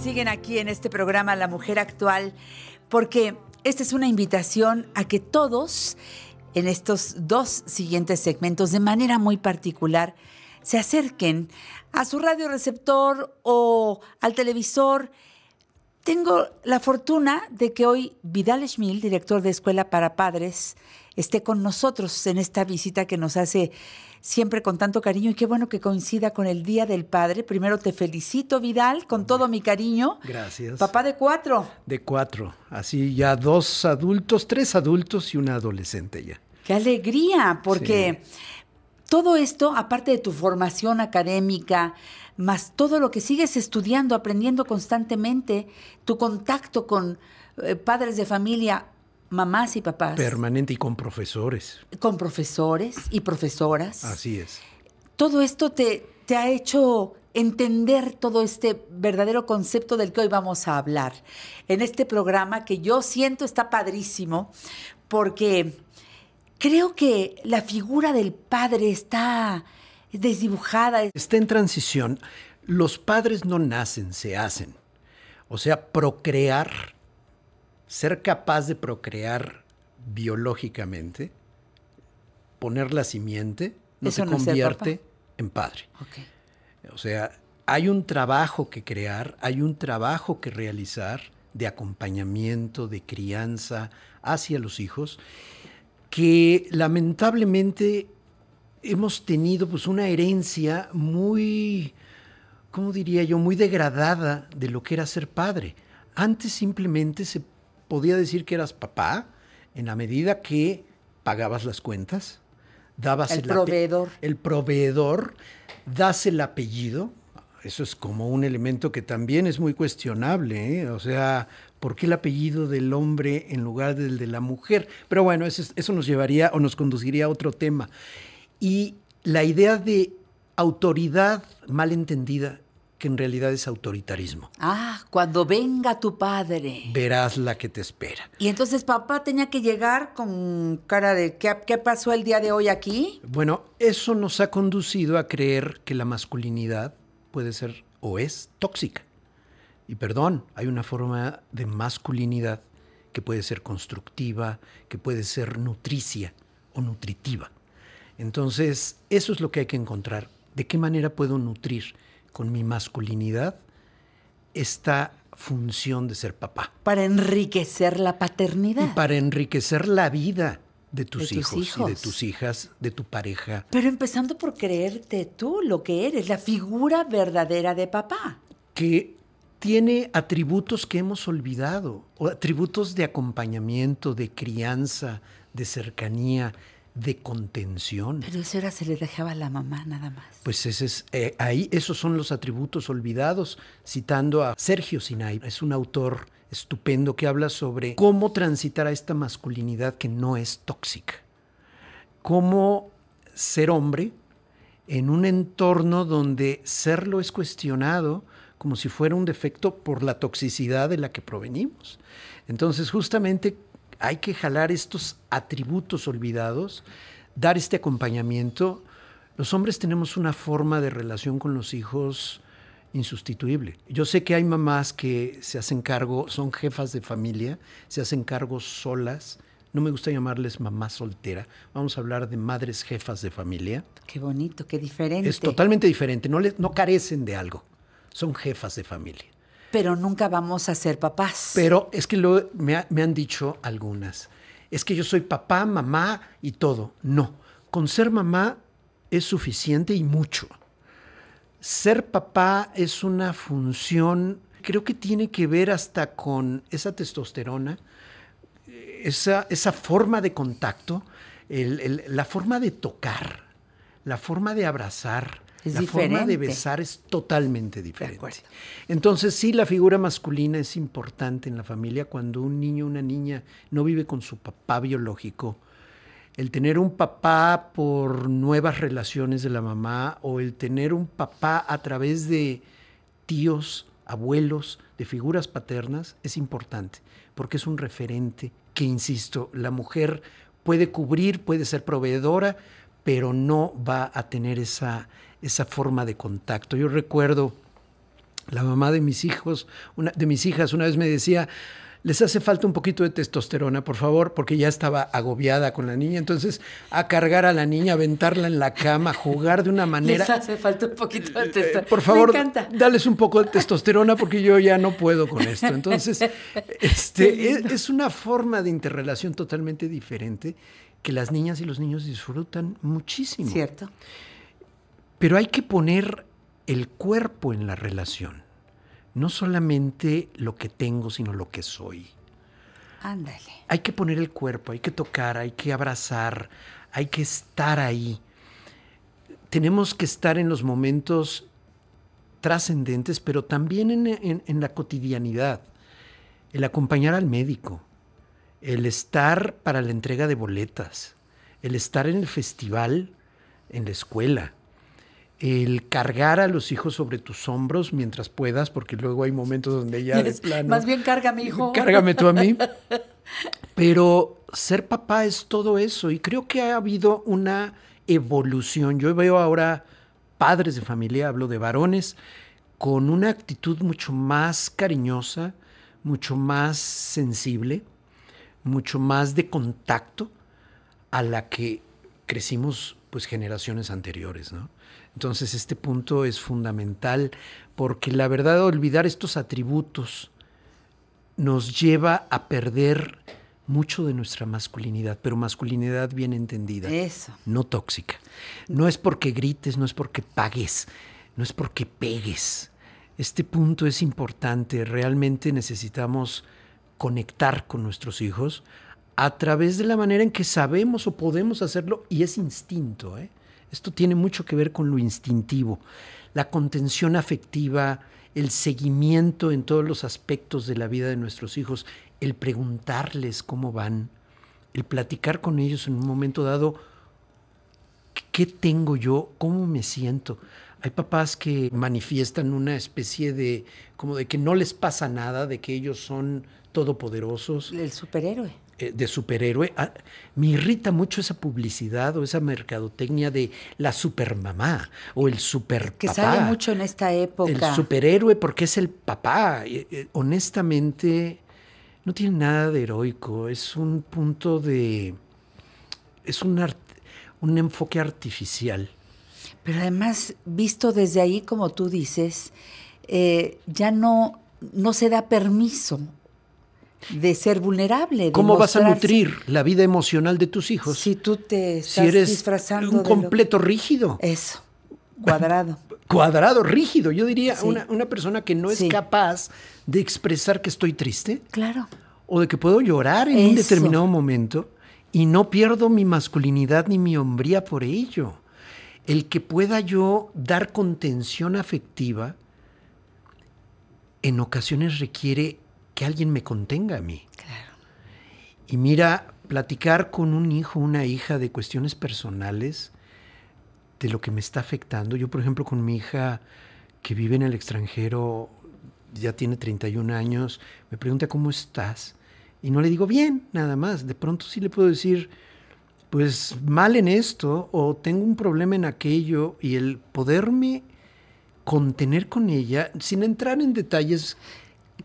siguen aquí en este programa La Mujer Actual, porque esta es una invitación a que todos en estos dos siguientes segmentos, de manera muy particular, se acerquen a su radioreceptor o al televisor tengo la fortuna de que hoy Vidal Schmil, director de Escuela para Padres, esté con nosotros en esta visita que nos hace siempre con tanto cariño y qué bueno que coincida con el Día del Padre. Primero te felicito, Vidal, con todo mi cariño. Gracias. Papá de cuatro. De cuatro, así ya dos adultos, tres adultos y una adolescente ya. Qué alegría, porque... Todo esto, aparte de tu formación académica, más todo lo que sigues estudiando, aprendiendo constantemente, tu contacto con eh, padres de familia, mamás y papás. Permanente y con profesores. Con profesores y profesoras. Así es. Todo esto te ha hecho entender todo este verdadero concepto del que hoy vamos a hablar en este programa que yo siento está padrísimo porque creo que la figura del padre está desdibujada. Está en transición. Los padres no nacen, se hacen. O sea, procrear, ser capaz de procrear biológicamente, poner la simiente, no se convierte en padre. O sea, hay un trabajo que crear, hay un trabajo que realizar de acompañamiento, de crianza hacia los hijos que lamentablemente hemos tenido pues una herencia muy, ¿cómo diría yo?, muy degradada de lo que era ser padre. Antes simplemente se podía decir que eras papá en la medida que pagabas las cuentas, dabas el, proveedor. El proveedor, das el apellido, eso es como un elemento que también es muy cuestionable, ¿eh? o sea, ¿por qué el apellido del hombre en lugar del de la mujer? Pero bueno, eso, nos llevaría o nos conduciría a otro tema. Y la idea de autoridad mal entendida, que en realidad es autoritarismo. Ah, cuando venga tu padre. Verás la que te espera. Y entonces papá tenía que llegar con cara de ¿qué, qué pasó el día de hoy aquí? Bueno, eso nos ha conducido a creer que la masculinidad puede ser o es tóxica. Y perdón, hay una forma de masculinidad que puede ser constructiva, que puede ser nutricia o nutritiva. Entonces, eso es lo que hay que encontrar. ¿De qué manera puedo nutrir con mi masculinidad esta función de ser papá? Para enriquecer la paternidad. Y para enriquecer la vida de, tus, hijos y de tus hijas, de tu pareja. Pero empezando por creerte tú lo que eres, la figura verdadera de papá. Que tiene atributos que hemos olvidado, atributos de acompañamiento, de crianza, de cercanía, de contención. Pero eso era se le dejaba a la mamá nada más. Pues ese es, eh, ahí esos son los atributos olvidados, citando a Sergio Sinai, es un autor estupendo que habla sobre cómo transitar a esta masculinidad que no es tóxica. Cómo ser hombre en un entorno donde serlo es cuestionado como si fuera un defecto por la toxicidad de la que provenimos. Entonces, justamente hay que jalar estos atributos olvidados, dar este acompañamiento. Los hombres tenemos una forma de relación con los hijos insustituible. Yo sé que hay mamás que se hacen cargo, son jefas de familia, se hacen cargo solas. No me gusta llamarles mamá soltera. Vamos a hablar de madres jefas de familia. Qué bonito, qué diferente. Es totalmente diferente. No, les, no carecen de algo. Son jefas de familia. Pero nunca vamos a ser papás. Pero es que me han dicho algunas. Es que yo soy papá, mamá y todo. No. Con ser mamá es suficiente y mucho ser papá es una función, creo que tiene que ver hasta con esa testosterona, esa, forma de contacto, la forma de tocar, la forma de abrazar. la forma de besar es totalmente diferente. Entonces, sí, la figura masculina es importante en la familia. Cuando un niño o una niña no vive con su papá biológico, el tener un papá por nuevas relaciones de la mamá o el tener un papá a través de tíos, abuelos, de figuras paternas, es importante, porque es un referente que, insisto, la mujer puede cubrir, puede ser proveedora, pero no va a tener esa, esa forma de contacto. Yo recuerdo la mamá de mis hijos, una, de mis hijas, una vez me decía, les hace falta un poquito de testosterona, por favor, porque ya estaba agobiada con la niña. Entonces, a cargar a la niña, aventarla en la cama, jugar de una manera. Les hace falta un poquito de eh, eh, testosterona. Por favor, dales un poco de testosterona porque yo ya no puedo con esto. Entonces, este, es, es una forma de interrelación totalmente diferente que las niñas y los niños disfrutan muchísimo. Cierto. Pero hay que poner el cuerpo en la relación no solamente lo que tengo, sino lo que soy. Ándale. Hay que poner el cuerpo, hay que tocar, hay que abrazar, hay que estar ahí. Tenemos que estar en los momentos trascendentes, pero también en, en, la cotidianidad. El acompañar al médico, el estar para la entrega de boletas, el estar en el festival, en la escuela, el cargar a los hijos sobre tus hombros mientras puedas, porque luego hay momentos donde ya de plano... Más bien cárgame, hijo. Cárgame tú a mí. Pero ser papá es todo eso y creo que ha habido una evolución. Yo veo ahora padres de familia, hablo de varones, con una actitud mucho más cariñosa, mucho más sensible, mucho más de contacto a la que crecimos pues generaciones anteriores, ¿no? Entonces este punto es fundamental porque la verdad olvidar estos atributos nos lleva a perder mucho de nuestra masculinidad, pero masculinidad bien entendida, Eso. no tóxica. No es porque grites, no es porque pagues, no es porque pegues. Este punto es importante, realmente necesitamos conectar con nuestros hijos a través de la manera en que sabemos o podemos hacerlo y es instinto. ¿eh? Esto tiene mucho que ver con lo instintivo, la contención afectiva, el seguimiento en todos los aspectos de la vida de nuestros hijos, el preguntarles cómo van, el platicar con ellos en un momento dado, ¿qué tengo yo? ¿Cómo me siento? Hay papás que manifiestan una especie de, como de que no les pasa nada, de que ellos son todopoderosos. El superhéroe. Eh, de superhéroe, ah, me irrita mucho esa publicidad o esa mercadotecnia de la supermamá o el superpapá. Que sale mucho en esta época. El superhéroe porque es el papá. Eh, eh, honestamente, no tiene nada de heroico. Es un punto de... Es un, un enfoque artificial. Pero además, visto desde ahí, como tú dices, ya no, no se da permiso de ser vulnerable. ¿Cómo vas a nutrir la vida emocional de tus hijos? Si tú te estás si eres Un completo rígido. Eso, cuadrado. cuadrado, rígido. Yo diría, una, persona que no es capaz de expresar que estoy triste. Claro. O de que puedo llorar en un determinado momento y no pierdo mi masculinidad ni mi hombría por ello. El que pueda yo dar contención afectiva en ocasiones requiere que alguien me contenga a mí. Claro. Y mira, platicar con un hijo, una hija de cuestiones personales, de lo que me está afectando. Yo, por ejemplo, con mi hija que vive en el extranjero, ya tiene 31 años, me pregunta cómo estás. Y no le digo bien, nada más. De pronto sí le puedo decir, pues mal en esto o tengo un problema en aquello y el poderme contener con ella sin entrar en detalles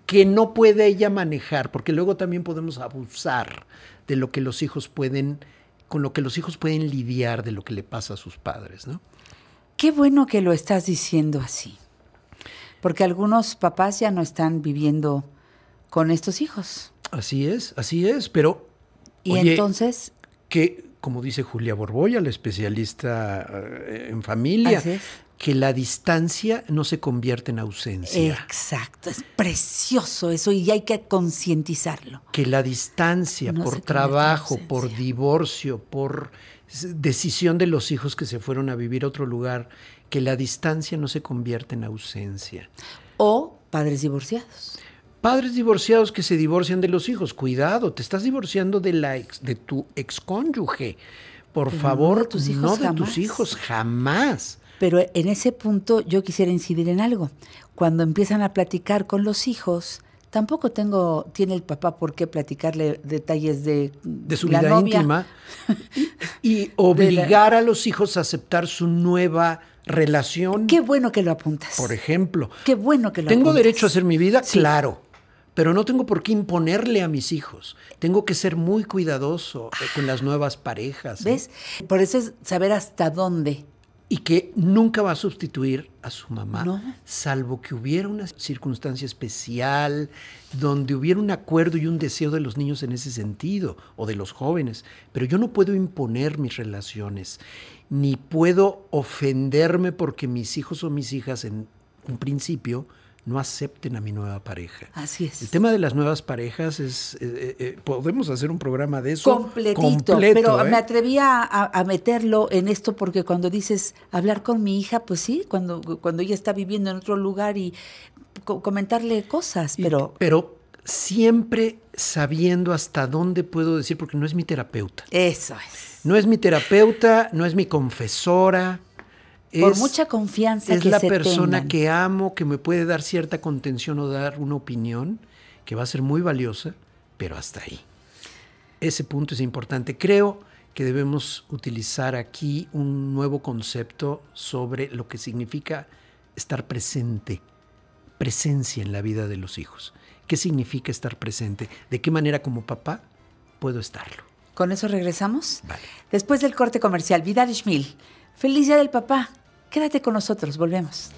que no puede ella manejar, porque luego también podemos abusar de lo que los hijos pueden, con lo que los hijos pueden lidiar de lo que le pasa a sus padres, ¿no? Qué bueno que lo estás diciendo así, porque algunos papás ya no están viviendo con estos hijos. Así es, así es, pero... Y entonces... Que, como dice Julia Borboya, la especialista eh, en familia, que la distancia no se convierte en ausencia. Exacto, es precioso eso y hay que concientizarlo. Que la distancia por trabajo, por divorcio, por decisión de los hijos que se fueron a vivir a otro lugar, que la distancia no se convierte en ausencia. O padres divorciados. Padres divorciados que se divorcian de los hijos, cuidado, te estás divorciando de la de tu excónyuge. Por favor, no de tus hijos, Tus hijos jamás pero en ese punto yo quisiera incidir en algo. Cuando empiezan a platicar con los hijos, tampoco tengo, tiene el papá por qué platicarle detalles de, su vida íntima y obligar a los hijos a aceptar su nueva relación. Qué bueno que lo apuntas. Por ejemplo. Qué bueno que lo ¿Tengo derecho a hacer mi vida? Claro. Pero no tengo por qué imponerle a mis hijos. Tengo que ser muy cuidadoso eh, con las nuevas parejas. ¿Ves? Por eso es saber hasta dónde y que nunca va a sustituir a su mamá, salvo que hubiera una circunstancia especial donde hubiera un acuerdo y un deseo de los niños en ese sentido, o de los jóvenes. Pero yo no puedo imponer mis relaciones, ni puedo ofenderme porque mis hijos o mis hijas en un principio no acepten a mi nueva pareja. Así es. El tema de las nuevas parejas es, eh, eh, eh, podemos hacer un programa de eso. Completito, pero me atreví a, meterlo en esto porque cuando dices hablar con mi hija, pues sí, cuando, cuando ella está viviendo en otro lugar y comentarle cosas, pero... pero siempre sabiendo hasta dónde puedo decir, porque no es mi terapeuta. Eso es. No es mi terapeuta, no es mi confesora, por mucha confianza es la persona que amo, que me puede dar cierta contención o dar una opinión que va a ser muy valiosa, pero hasta ahí. Ese punto es importante. Creo que debemos utilizar aquí un nuevo concepto sobre lo que significa estar presente, presencia en la vida de los hijos. ¿Qué significa estar presente? ¿De qué manera como papá puedo estarlo? Con eso regresamos. Vale. Después del corte comercial, Vidal Schmil Feliz Día del Papá. Quédate con nosotros, volvemos.